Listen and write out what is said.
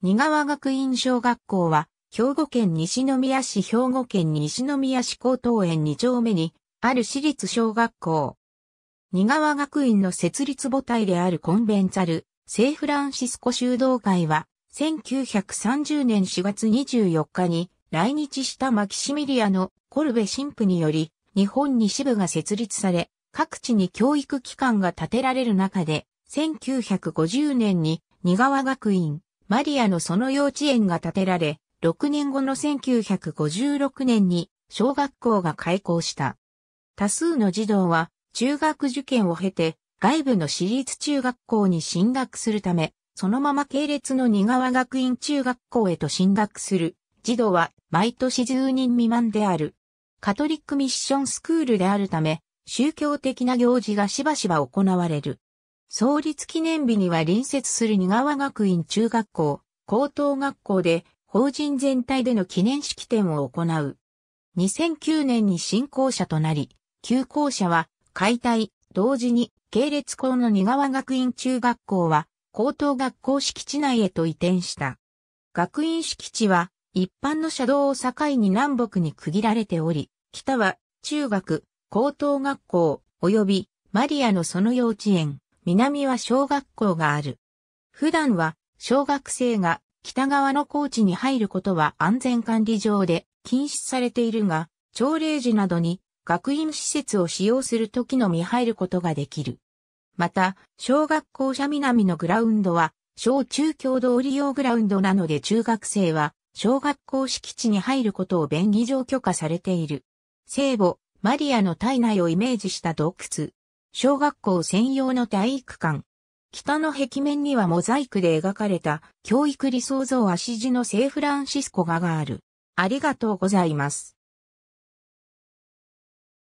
仁川学院小学校は、兵庫県西宮市兵庫県西宮市高等園2丁目に、ある私立小学校。仁川学院の設立母体であるコンベンツァル、ーフランシスコ修道会は、1930年4月24日に来日したマキシミリアのコルベ神父により、日本に支部が設立され、各地に教育機関が建てられる中で、1950年に仁川学院、マリアのその幼稚園が建てられ、6年後の1956年に小学校が開校した。多数の児童は中学受験を経て外部の私立中学校に進学するため、そのまま系列の二川学院中学校へと進学する児童は毎年10人未満である。カトリックミッションスクールであるため、宗教的な行事がしばしば行われる。創立記念日には隣接する二川学院中学校、高等学校で法人全体での記念式典を行う。2009年に新校舎となり、旧校舎は解体、同時に系列校の二川学院中学校は高等学校敷地内へと移転した。学院敷地は一般の車道を境に南北に区切られており、北は中学、高等学校、及びマリアのその幼稚園、南は小学校がある。普段は小学生が北側の高地に入ることは安全管理上で禁止されているが、朝礼時などに学院施設を使用する時のみ入ることができる。また、小学校舎南のグラウンドは、小中共同利用グラウンドなので中学生は、小学校敷地に入ることを便宜上許可されている。聖母、マリアの体内をイメージした洞窟、小学校専用の体育館。北の壁面にはモザイクで描かれた教育理想像足地の聖フランシスコ画がある。ありがとうございます。